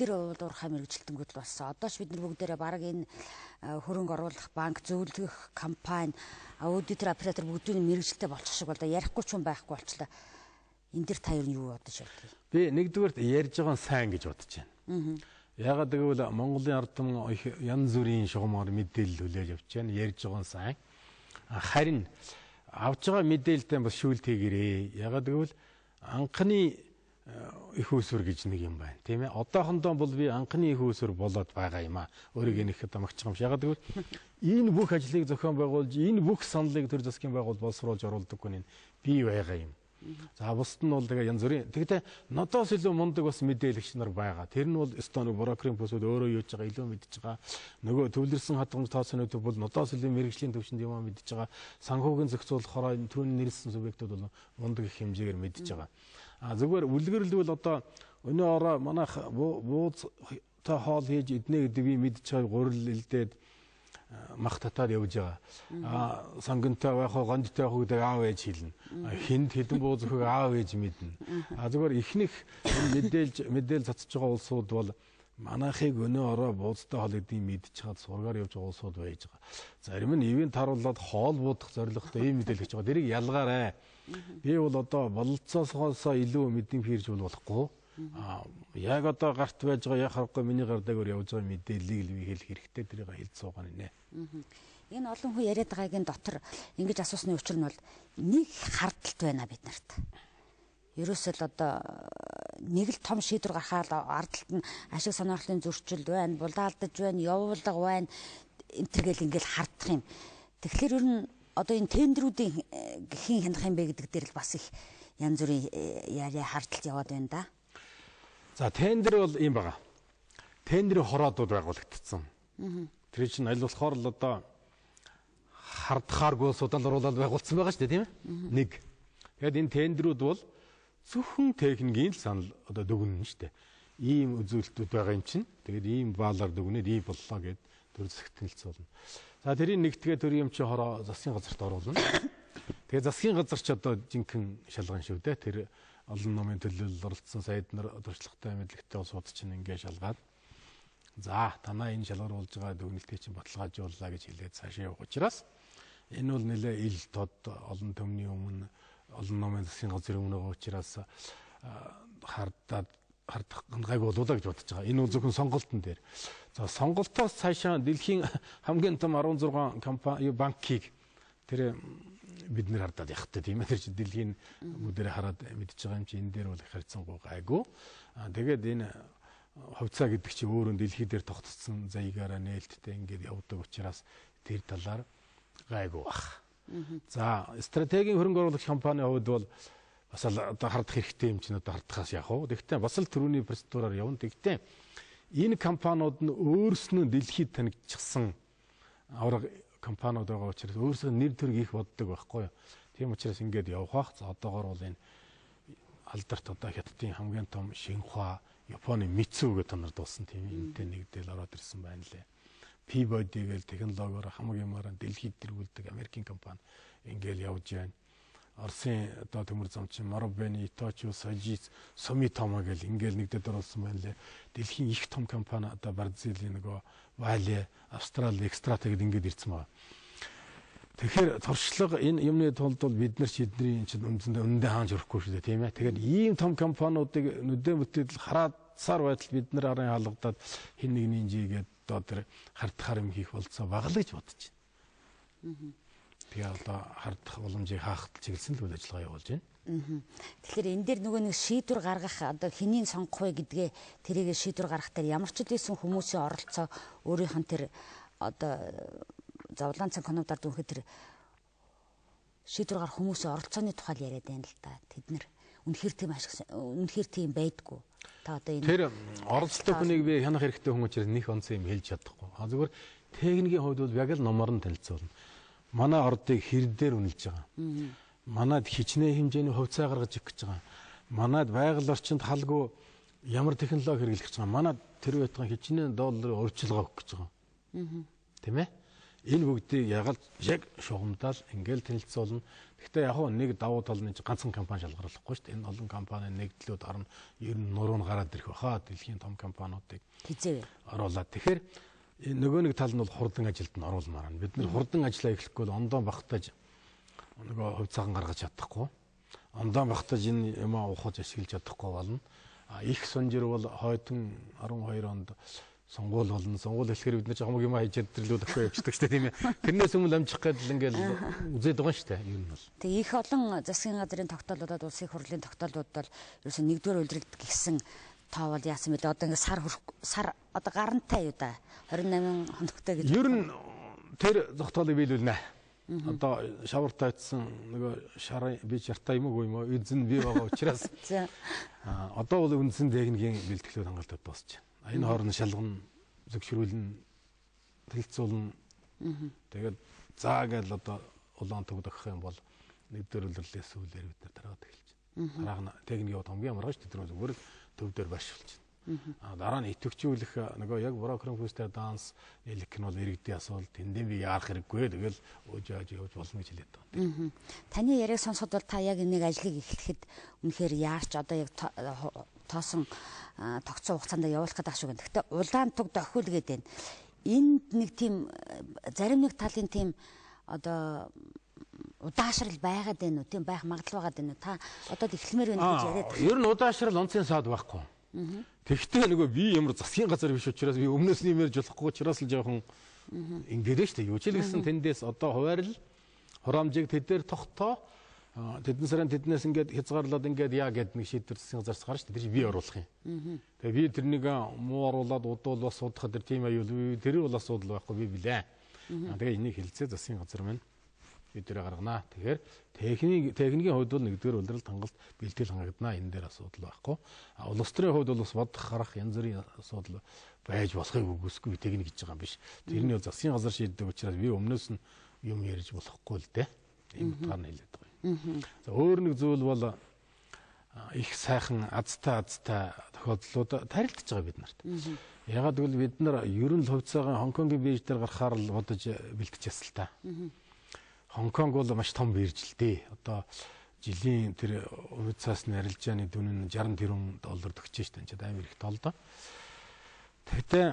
тэр уурхай мэрэгжилтэнгүүд л болсон. Одоо ч бид нар бүгдээрээ баг энэ хөрөнгө оруулах банк зөвлөх компани аудитор оператор бүгдийн мэрэгжилтэй болчих шиг болоо ярихгүй ч юм байхгүй болчлаа. Энд дэр та юу юу бодож байна? Би нэгдүгээр ярьж байгаа нь сайн гэж бодож байна. Ягаад гэвэл Монголын ардам их янз бүрийн шугамар мэдээлэл хүлээж авч байна. Ярьж байгаа нь сайн. Харин авж байгаа мэдээлэлтэй бас шүүлт хийгэрээ. Ягаад гэвэл анхны Э, их усүр гэж нэг юм байна тийм ээ одоохондоо бол би анхны их усүр болоод байгаа юм аа өөрийгөө нэх одоо магчгам ягаад гэвэл энэ бүх ажлыг зохион байгуулж энэ бүх саналыг төр засгийн байгуулалт боловсруулж оруулдаггүй нь би байгаа юм за бусд нь бол тэгээ янз бүрийн тэгтээ нодоос илүү мундаг бас мэдээлэгч нар байгаа тэр нь бол стоног брокерийн бүсүүд өөрөө юуж байгаа илүү мэдж байгаа нөгөө төвлөрсөн хадгаламж тооцоонууд бол нодоос илүү мэрэгжлийн төвшөнд юм мэдж байгаа санхүүгийн зохицуулах хороо түрүүний нэрлсэн субъектууд бол мундаг их хэмжээгээр мэдж байгаа А зүгээр үлгэрлэвэл одоо өнөө ороо манайх бууз та хоол хийж иднэ гэдгийг мэдж чай гурил илдээд мах татаад явж байгаа. Аа сангинтай байх уу, гондтой байх уу гэдэг аав ээж хэлнэ. Хинд хідэн бууз өхөг аав ээж мэднэ. Аа зүгээр ихнийх мэдээлж мэдээл цацж байгаа улсууд бол манахыг өнөө ороо буудтай хол гэдгийг мэдчихээд сургаар явж байгаа улсууд байж байгаа. Зарим нь ивэн таруулаад хоол буудах зорилготой ийм мэдээлж байгаа. Тэрийг ялгаарай. Би бол одоо бололцоосоо илүү мэдэн хэрж бол болохгүй. Аа яг одоо гарт байж байгаа яг харахгүй миний гар дээгөр явж байгаа мэдээллийг л би хэлэх хэрэгтэй тэрийг хэлж суугаа нэ. Энэ олон хүн яриад байгаагийн дотор ингэж асуусны учир нь бол нэг хардталт байна бид нарт ерөөсөл одоо нэг л том шийдвэр гаргаад ардалт нь ашиг сонирхлын зөрчил байна, булаалдаж байна, явуулга байна энтергээл ингээл хардах юм. Тэгэхээр ер нь одоо энэ тендерүүдийн гэхийн хянах юм бэ гэдэг дээр л бас их янз бүрийн э, яриа хардталт яваад байна да. За тендер бол юм байгаа. Тендерийн хороодууд байгуулагдсан. Тэр чинь аль болохоор л одоо хардхааргүй судаалруулаад байгуулсан байгаа шүү дээ тийм ээ. Нэг. Тэгэхэд энэ тендерүүд бол зөвхөн техникийн л санал одоо дүгнэн штэ. Ийм үзүүлэлтүүд байгаа юм чинь. Тэгээд ийм ваалаар дүгнээд ийм боллоо гэд төр зэгтэлц болно. За тэрийн нэгтгээ төр юм чи хороо засгийн газарт оруулна. Тэгээд засгийн газар ч одоо жинхэнэ шалган шүү дээ. Тэр олон номын төлөөлөл оролцсон сайд нар удирдлагатай мэдлэгтэй улс бод чинь ингээ шалгаад за танаа энэ шалгар болж байгаа дүгнэлтийг чинь баталгаажууллаа гэж хэлээд цаашаа явах учраас энэ бол нэлээ ил тод олон төмний өмнө олон номын засгийн газрын өмнө байгаа учраас хардаад хардах гайг болуулаа гэж бодож байгаа. Энэ зөвхөн сонголтон дээр. За сонголтоос цаашаа дэлхийн хамгийн том 16 компани банкийг тэр бид нэр хардаад явах хэрэгтэй тийм ээ. Тэр чинь дэлхийн бүдээр хараад мэдж байгаа юм чи энэ дээр бол их харьцангуй гайгүй. Аа тэгээд энэ хувьцаа гэдэг чинь өөрөө дэлхий дээр тогтцсон заягаараа нээлттэй ингээд явдаг учраас тэр талаар гайгүй бах. За стратегийн хөрөнгө оруулах компани хувьд бол бас л одоо хардах хэрэгтэй юм чинь одоо хардахаас яах вэ? Тэгтээ бас л төрүүний процедураар явна. Тэгтээ энэ компаниуд нь өөрснөө дэлхийд танигдчихсан авраг компаниуд байгаа учраас өөрсдөө нэр төр их боддог байхгүй юу? Тийм учраас ингээд явхаах. За одоогор бол энэ алдарт одоо хятадын хамгийн том Шинхуа, Японы Мицүү гэдэг нар дуусан тийм энэтэй нэгдэл ороод ирсэн байна лээ. Peabody гээл технологиор хамаг юмараа дэлхийд тэргүүлдэг Америкийн компани ингээл явж байна. Оросын одоо төмөр замчин Marubeni, Itochu, Sojitz, Sumitomo гээл ингээл нэгдэд орсон байна лээ. Дэлхийн их том компани одоо Бразилийн нөгөө Vale, Австрали, Extrata гээд ингээд ирсэн байна. Тэгэхээр туршлага энэ юмны тулд бол бид нар шийднэрийн чинь үндсэндээ өндөө хаанч өрөхгүй шүү дээ тийм ээ. Тэгэхээр ийм том компаниудыг нүдэн бүтээл хараадсаар байтал бид нар арын хаалгадаад хин нэгний жигээд одоо тэр хардхаар юм хийх болцоо багла гэж бодож байна. Тэгээ одоо хардах боломжийг хаахтал чиглэсэн л үйл ажиллагаа явуулж байна. Тэгэхээр энэ дээр нөгөө нэг шийдвэр гаргах одоо хэнийг сонгох вэ гэдгээ тэрийг шийдвэр гаргахтаар ямар ч үсэн хүмүүсийн оролцоо өөрийнх нь тэр одоо завлаан цаг конвдаар дүнхэд тэр шийдвэр гарах хүмүүсийн оролцооны тухай яриад байна л да. Тэд нар үнэхээр тийм ашиг үнэхээр тийм байдгүй. Та одоо энэ Тэр оролцдог хүнийг би хянах хэрэгтэй хүн учраас нэх онцон юм хэлж чадахгүй. А зүгээр техникийн хувьд бол яг л номоор нь танилцуулна. Манай ордыг хэрдээр үнэлж байгаа. Манад хичнээн хэмжээний хувьцаа гаргаж ирэх гэж байгаа. Манад байгаль орчинд халгүй ямар технологи хэрэглэх гэж байгаа. Манад тэр байтугай хичнээн долларын урьдчилгаа өгөх гэж байгаа. Тийм ээ энэ бүгдийг яг л яг шугамдаа л ингээл танилцуулна. Гэхдээ яг нь нэг давуу тал нь ганцхан компани шалгарлахгүй шүү дээ. Энэ олон компани нэгдлүүд орно. Ер нь нуруу нь гараад ирэх баха. Дэлхийн том компаниудыг хизээ оруулаад. Тэгэхээр нөгөө нэг тал нь бол хурдан ажилд нь оруулмаар байна. Бид нэр хурдан ажиллаа эхлэхгүй бол ондоо багтааж нөгөө хувь цагаан гаргаж чадахгүй. Ондоо багтааж энэ юм ухаж ашиглаж чадахгүй болно. Их сунжир бол хойтон 12 онд сонгуул болно. Сонгуул эхлэхээр бид нар ч хамаг юм хайж ирдрлүүд өгөө явчихдаг шүү дээ тийм ээ. Тэрнээс өмнө амжих гэдэл ингээл үзээд байгаа шүү дээ ер нь бол. Тэгээ их олон засгийн газрын тогтоолуудад улсын хурлын тогтоолууд бол ерөөсөө нэгдүгээр үлдрэгдэх гэсэн тоо бол яасан мэдээ одоо ингээд сар хүрэх сар одоо гарантай юу да 28 хоногтой гэж. Ер нь тэр тогтоолыг биелүүлнэ. Одоо шавартай атсан нөгөө шарын би чартай юм уу юм уу эзэн би байгаа учраас. За. Одоо бол үндсэн техникийн бэлтгэлүүд хангалттай дуусчихна энэ хооронд шалгана, зөвшрүүлнэ, тэлцүүлнэ. Тэгээд заа гэл одоо улаан төгдөх юм бол нэгдүгээр үйлрэлээс сүүлээр бид нар тараад эхэлж байна. Дараа нь техникийн хувьд хамгийн маргааш тэдрөө зүгээр л төв дээр барьж болж байна. Дараа нь идэвхжүүлэх нөгөө яг брокерын хүстэй данс элек нь бол иргэдийн асуулт эндээ би яарах хэрэггүй тэгэл ууж ааж явж болно гэж хэлээд байгаа. Таны яриаг сонсоход бол та яг энийг ажлыг эхлэхэд үнэхээр яарч одоо яг э, тоосон тогтсон хугацаанд явуулах гэдэг шүү гэн. Гэхдээ улаан туг дохиул гэдэг нь энд нэг тийм э, зарим нэг талын тийм одоо удаашрал байгаад байна уу тийм байх магадлал байгаад байна уу та одоо эхлэмээр байна гэж яриад. Ер нь удаашрал онцгийн саад байхгүй Тэгтээ нөгөө би ямар засгийн газар биш учраас би өмнөөс нь юмэрж болохгүй учраас л жоохон ингээрэ штэ юу ч л гэсэн тэндээс одоо хуваарил хураамжийг тэдээр тогтоо тэдэн сарын тэднээс ингээд хязгаарлаад ингээд яа гэд нэг шийдвэр засгийн газарс гарна штэ тэр би оруулах юм. Тэгээ би тэрнийг муу оруулаад удвал бас судахад тэр тийм аюул тэр бол асуудал байхгүй би билээ. Тэгээ энийг хилцээ засгийн газар маань мэдэрэ гаргана. Тэгэхээр техник техникийн хувьд бол нэгдүгээр улирал хангалт бэлтгэл хангагдана. Энэ дээр асуудал байхгүй. А улс төрийн хувьд бол бас бодох харах янз бүрийн асуудал байж болохыг үгүйсгүй техник гэж байгаа юм биш. Тэрний бол засгийн газар шийддэг учраас би өмнөөс нь юм ярьж болохгүй л дээ. Ийм утгаар нь хэлээд байгаа. За өөр нэг зүйл бол их сайхан азтай азтай тохиолдлууд тарилдж байгаа бид нарт. Ягаад гэвэл бид нар ер нь хувьцаагаа Хонконгийн бирж дээр гарахаар л бодож бэлтгэж ясал та. Хонконг бол маш том биржлтэй. Одоо жилийн тэр хувь цаасны арилжааны дүн нь 60 тэрбум доллар төгсөж штэ. Энд амар их толдоо. Тэгтээ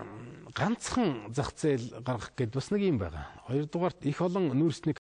ганцхан зах зээл гаргах гэд бас нэг юм байгаа. Хоёрдугаарт их олон нүүрсний